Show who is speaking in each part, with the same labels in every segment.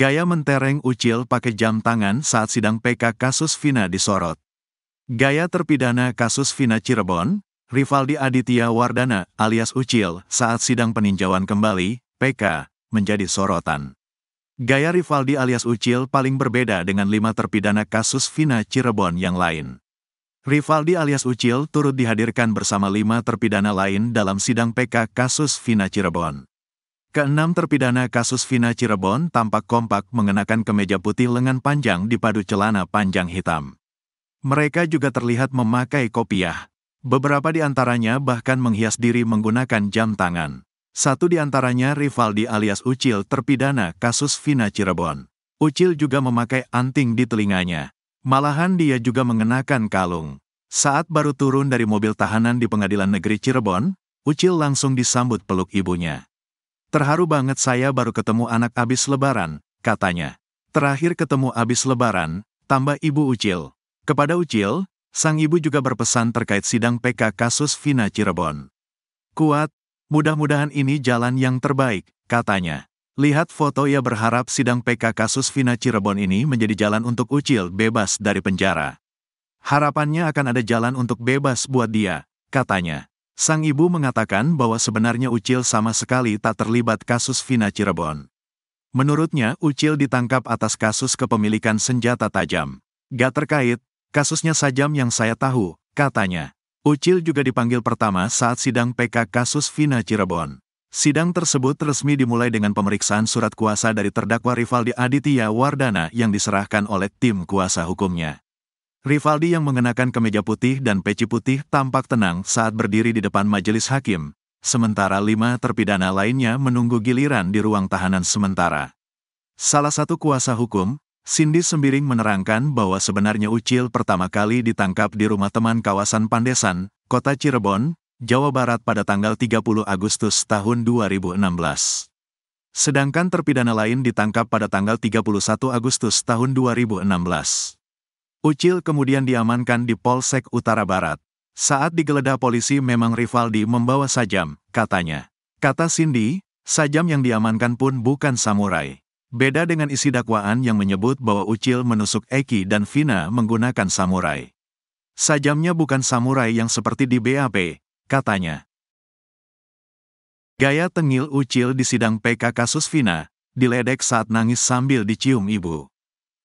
Speaker 1: Gaya mentereng Ucil pakai jam tangan saat sidang PK kasus Vina disorot. Gaya terpidana kasus Vina Cirebon, Rivaldi Aditya Wardana alias Ucil saat sidang peninjauan kembali, PK, menjadi sorotan. Gaya Rivaldi alias Ucil paling berbeda dengan lima terpidana kasus Vina Cirebon yang lain. Rivaldi alias Ucil turut dihadirkan bersama lima terpidana lain dalam sidang PK kasus Vina Cirebon. Keenam terpidana kasus Vina Cirebon tampak kompak mengenakan kemeja putih lengan panjang dipadu celana panjang hitam. Mereka juga terlihat memakai kopiah. Beberapa di antaranya bahkan menghias diri menggunakan jam tangan. Satu di antaranya Rivaldi alias Ucil terpidana kasus Vina Cirebon. Ucil juga memakai anting di telinganya. Malahan dia juga mengenakan kalung. Saat baru turun dari mobil tahanan di pengadilan negeri Cirebon, Ucil langsung disambut peluk ibunya. Terharu banget saya baru ketemu anak abis lebaran, katanya. Terakhir ketemu abis lebaran, tambah ibu Ucil. Kepada Ucil, sang ibu juga berpesan terkait sidang PK kasus Vina Cirebon. Kuat, mudah-mudahan ini jalan yang terbaik, katanya. Lihat foto ia berharap sidang PK kasus Vina Cirebon ini menjadi jalan untuk Ucil bebas dari penjara. Harapannya akan ada jalan untuk bebas buat dia, katanya. Sang ibu mengatakan bahwa sebenarnya Ucil sama sekali tak terlibat kasus Vina Cirebon. Menurutnya, Ucil ditangkap atas kasus kepemilikan senjata tajam. Gak terkait, kasusnya sajam yang saya tahu, katanya. Ucil juga dipanggil pertama saat sidang PK kasus Vina Cirebon. Sidang tersebut resmi dimulai dengan pemeriksaan surat kuasa dari terdakwa Rivaldi Aditya Wardana yang diserahkan oleh tim kuasa hukumnya. Rivaldi yang mengenakan kemeja putih dan peci putih tampak tenang saat berdiri di depan majelis hakim, sementara lima terpidana lainnya menunggu giliran di ruang tahanan sementara. Salah satu kuasa hukum, Cindy Sembiring menerangkan bahwa sebenarnya Ucil pertama kali ditangkap di rumah teman kawasan Pandesan, Kota Cirebon, Jawa Barat pada tanggal 30 Agustus tahun 2016. Sedangkan terpidana lain ditangkap pada tanggal 31 Agustus tahun 2016. Ucil kemudian diamankan di Polsek Utara Barat. Saat digeledah polisi memang Rivaldi membawa sajam, katanya. Kata Cindy, sajam yang diamankan pun bukan samurai. Beda dengan isi dakwaan yang menyebut bahwa Ucil menusuk Eki dan Vina menggunakan samurai. Sajamnya bukan samurai yang seperti di BAP, katanya. Gaya tengil Ucil di sidang PK kasus Vina, diledek saat nangis sambil dicium ibu.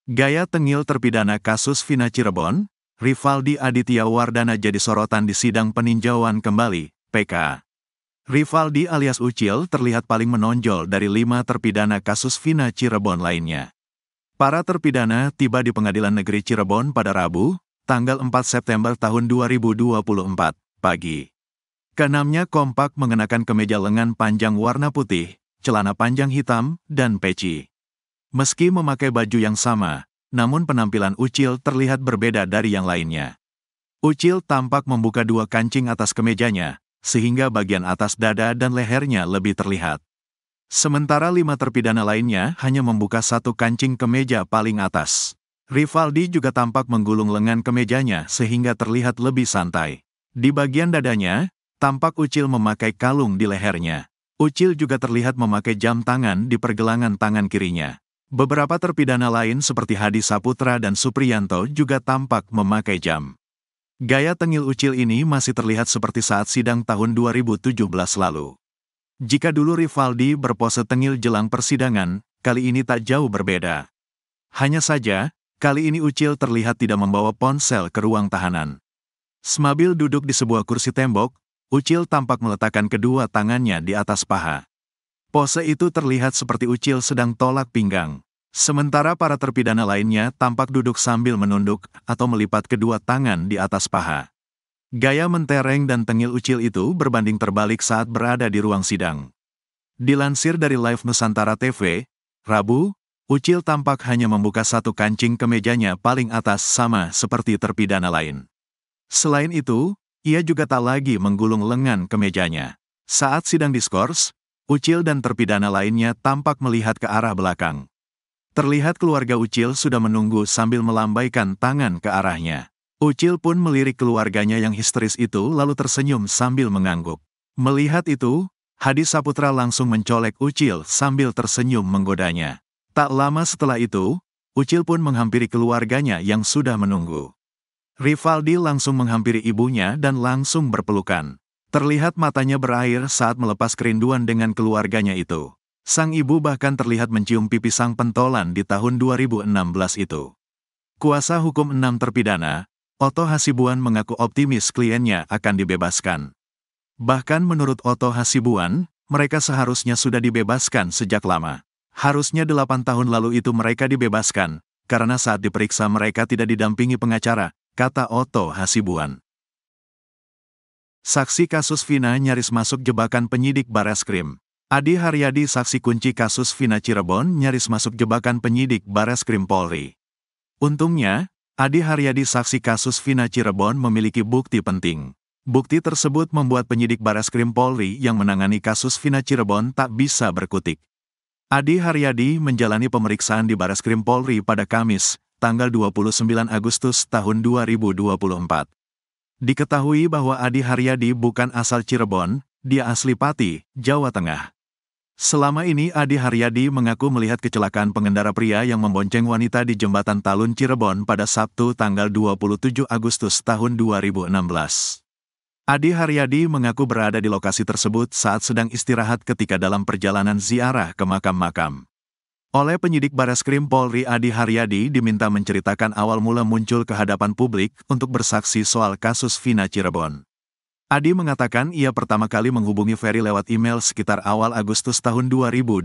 Speaker 1: Gaya tengil terpidana kasus Vina Cirebon, Rivaldi Aditya Wardana jadi sorotan di sidang peninjauan kembali, PK. Rivaldi alias Ucil terlihat paling menonjol dari lima terpidana kasus Vina Cirebon lainnya. Para terpidana tiba di Pengadilan Negeri Cirebon pada Rabu, tanggal 4 September tahun 2024, pagi. Kenamnya kompak mengenakan kemeja lengan panjang warna putih, celana panjang hitam, dan peci. Meski memakai baju yang sama, namun penampilan Ucil terlihat berbeda dari yang lainnya. Ucil tampak membuka dua kancing atas kemejanya, sehingga bagian atas dada dan lehernya lebih terlihat. Sementara lima terpidana lainnya hanya membuka satu kancing kemeja paling atas. Rivaldi juga tampak menggulung lengan kemejanya sehingga terlihat lebih santai. Di bagian dadanya, tampak Ucil memakai kalung di lehernya. Ucil juga terlihat memakai jam tangan di pergelangan tangan kirinya. Beberapa terpidana lain seperti Hadi Saputra dan Supriyanto juga tampak memakai jam. Gaya tengil ucil ini masih terlihat seperti saat sidang tahun 2017 lalu. Jika dulu Rivaldi berpose tengil jelang persidangan, kali ini tak jauh berbeda. Hanya saja, kali ini Ucil terlihat tidak membawa ponsel ke ruang tahanan. Smabil duduk di sebuah kursi tembok, Ucil tampak meletakkan kedua tangannya di atas paha. Pose itu terlihat seperti Ucil sedang tolak pinggang. Sementara para terpidana lainnya tampak duduk sambil menunduk atau melipat kedua tangan di atas paha. Gaya mentereng dan tengil Ucil itu berbanding terbalik saat berada di ruang sidang. Dilansir dari Live Nusantara TV, Rabu, Ucil tampak hanya membuka satu kancing kemejanya paling atas sama seperti terpidana lain. Selain itu, ia juga tak lagi menggulung lengan kemejanya. Saat sidang diskors, Ucil dan terpidana lainnya tampak melihat ke arah belakang. Terlihat keluarga Ucil sudah menunggu sambil melambaikan tangan ke arahnya. Ucil pun melirik keluarganya yang histeris itu lalu tersenyum sambil mengangguk. Melihat itu, Hadi Saputra langsung mencolek Ucil sambil tersenyum menggodanya. Tak lama setelah itu, Ucil pun menghampiri keluarganya yang sudah menunggu. Rivaldi langsung menghampiri ibunya dan langsung berpelukan. Terlihat matanya berair saat melepas kerinduan dengan keluarganya itu. Sang ibu bahkan terlihat mencium pipi sang pentolan di tahun 2016 itu. Kuasa hukum enam terpidana, Oto Hasibuan mengaku optimis kliennya akan dibebaskan. Bahkan menurut Oto Hasibuan, mereka seharusnya sudah dibebaskan sejak lama. Harusnya delapan tahun lalu itu mereka dibebaskan, karena saat diperiksa mereka tidak didampingi pengacara, kata Oto Hasibuan. Saksi kasus Vina nyaris masuk jebakan penyidik Bareskrim. Adi Haryadi saksi kunci kasus Vina Cirebon nyaris masuk jebakan penyidik Bareskrim Polri. Untungnya, Adi Haryadi saksi kasus Vina Cirebon memiliki bukti penting. Bukti tersebut membuat penyidik Bareskrim Polri yang menangani kasus Vina Cirebon tak bisa berkutik. Adi Haryadi menjalani pemeriksaan di Bareskrim Polri pada Kamis, tanggal 29 Agustus tahun 2024. Diketahui bahwa Adi Haryadi bukan asal Cirebon, dia asli Pati, Jawa Tengah. Selama ini Adi Haryadi mengaku melihat kecelakaan pengendara pria yang membonceng wanita di jembatan Talun Cirebon pada Sabtu tanggal 27 Agustus tahun 2016. Adi Haryadi mengaku berada di lokasi tersebut saat sedang istirahat ketika dalam perjalanan ziarah ke makam-makam. Oleh penyidik Bareskrim Polri Adi Haryadi diminta menceritakan awal mula muncul ke hadapan publik untuk bersaksi soal kasus Vina Cirebon. Adi mengatakan ia pertama kali menghubungi Ferry lewat email sekitar awal Agustus tahun 2024.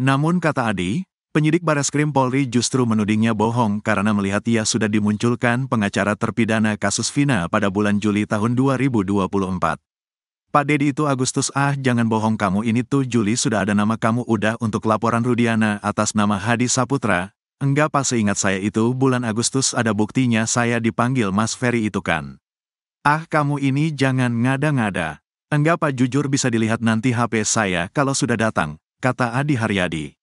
Speaker 1: Namun kata Adi, penyidik Bareskrim Polri justru menudingnya bohong karena melihat ia sudah dimunculkan pengacara terpidana kasus Vina pada bulan Juli tahun 2024. Pak Dedi itu Agustus ah jangan bohong kamu ini tuh Juli sudah ada nama kamu udah untuk laporan Rudiana atas nama Hadi Saputra. Enggak pas seingat saya itu bulan Agustus ada buktinya saya dipanggil Mas Ferry itu kan. Ah kamu ini jangan ngada-ngada. Enggak Pak jujur bisa dilihat nanti HP saya kalau sudah datang, kata Adi Haryadi.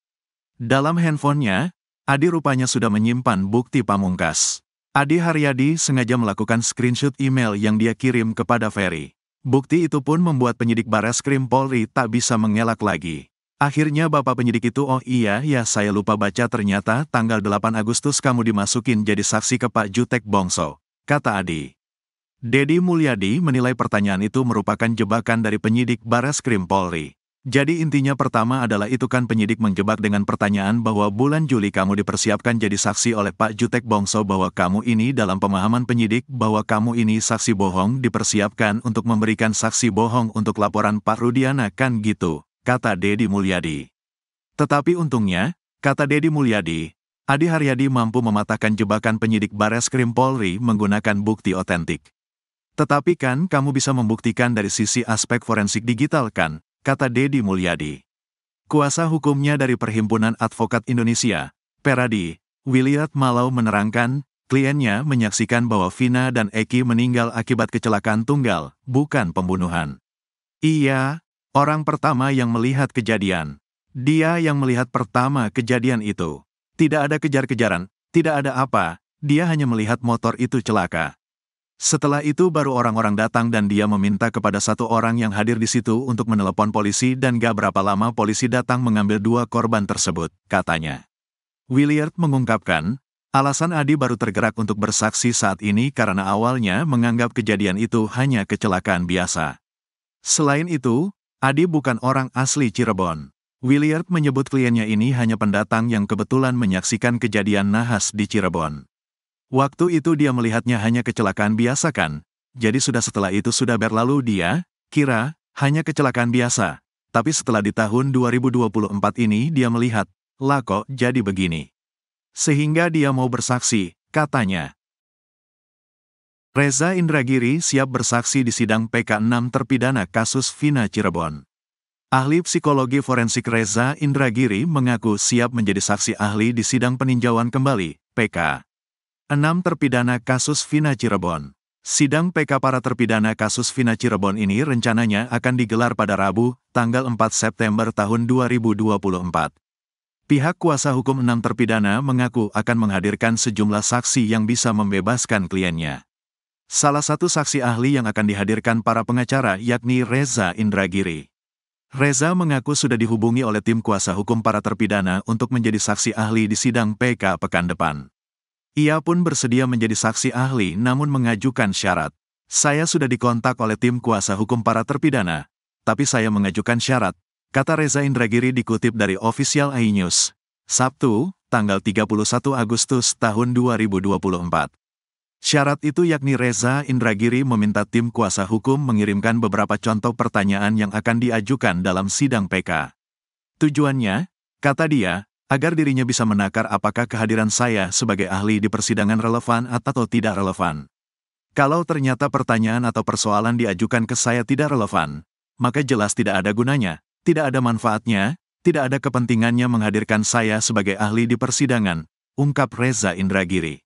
Speaker 1: Dalam handphonenya, Adi rupanya sudah menyimpan bukti pamungkas. Adi Haryadi sengaja melakukan screenshot email yang dia kirim kepada Ferry. Bukti itu pun membuat penyidik krim Polri tak bisa mengelak lagi. Akhirnya bapak penyidik itu oh iya ya saya lupa baca ternyata tanggal 8 Agustus kamu dimasukin jadi saksi ke Pak Jutek Bongso, kata Adi. Dedi Mulyadi menilai pertanyaan itu merupakan jebakan dari penyidik krim Polri. Jadi intinya pertama adalah itu kan penyidik menjebak dengan pertanyaan bahwa bulan Juli kamu dipersiapkan jadi saksi oleh Pak Jutek Bongso bahwa kamu ini dalam pemahaman penyidik bahwa kamu ini saksi bohong dipersiapkan untuk memberikan saksi bohong untuk laporan Pak Rudiana kan gitu, kata Dedi Mulyadi. Tetapi untungnya, kata Dedi Mulyadi, Adi Haryadi mampu mematahkan jebakan penyidik Bares Krim Polri menggunakan bukti otentik. Tetapi kan kamu bisa membuktikan dari sisi aspek forensik digital kan, kata Dedi Mulyadi. Kuasa hukumnya dari Perhimpunan Advokat Indonesia, Peradi, Wiliat Malau menerangkan, kliennya menyaksikan bahwa Vina dan Eki meninggal akibat kecelakaan tunggal, bukan pembunuhan. Iya, orang pertama yang melihat kejadian. Dia yang melihat pertama kejadian itu. Tidak ada kejar-kejaran, tidak ada apa, dia hanya melihat motor itu celaka. Setelah itu baru orang-orang datang dan dia meminta kepada satu orang yang hadir di situ untuk menelepon polisi dan gak berapa lama polisi datang mengambil dua korban tersebut, katanya. Williard mengungkapkan, alasan Adi baru tergerak untuk bersaksi saat ini karena awalnya menganggap kejadian itu hanya kecelakaan biasa. Selain itu, Adi bukan orang asli Cirebon. Williard menyebut kliennya ini hanya pendatang yang kebetulan menyaksikan kejadian nahas di Cirebon. Waktu itu dia melihatnya hanya kecelakaan biasa kan? Jadi sudah setelah itu sudah berlalu dia, kira, hanya kecelakaan biasa. Tapi setelah di tahun 2024 ini dia melihat, lah kok jadi begini. Sehingga dia mau bersaksi, katanya. Reza Indragiri siap bersaksi di sidang PK6 terpidana kasus Vina Cirebon. Ahli psikologi forensik Reza Indragiri mengaku siap menjadi saksi ahli di sidang peninjauan kembali, PK. 6 terpidana kasus Vina Cirebon. Sidang PK para terpidana kasus Vina Cirebon ini rencananya akan digelar pada Rabu, tanggal 4 September tahun 2024. Pihak kuasa hukum enam terpidana mengaku akan menghadirkan sejumlah saksi yang bisa membebaskan kliennya. Salah satu saksi ahli yang akan dihadirkan para pengacara yakni Reza Indragiri. Reza mengaku sudah dihubungi oleh tim kuasa hukum para terpidana untuk menjadi saksi ahli di sidang PK pekan depan. Ia pun bersedia menjadi saksi ahli namun mengajukan syarat. Saya sudah dikontak oleh tim kuasa hukum para terpidana, tapi saya mengajukan syarat, kata Reza Indragiri dikutip dari official News, Sabtu, tanggal 31 Agustus tahun 2024. Syarat itu yakni Reza Indragiri meminta tim kuasa hukum mengirimkan beberapa contoh pertanyaan yang akan diajukan dalam sidang PK. Tujuannya, kata dia, agar dirinya bisa menakar apakah kehadiran saya sebagai ahli di persidangan relevan atau tidak relevan. Kalau ternyata pertanyaan atau persoalan diajukan ke saya tidak relevan, maka jelas tidak ada gunanya, tidak ada manfaatnya, tidak ada kepentingannya menghadirkan saya sebagai ahli di persidangan, ungkap Reza Indragiri.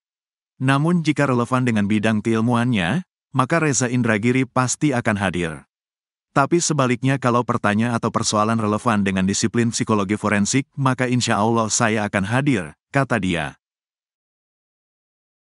Speaker 1: Namun jika relevan dengan bidang keilmuannya, maka Reza Indragiri pasti akan hadir. Tapi sebaliknya kalau pertanyaan atau persoalan relevan dengan disiplin psikologi forensik, maka insya Allah saya akan hadir, kata dia.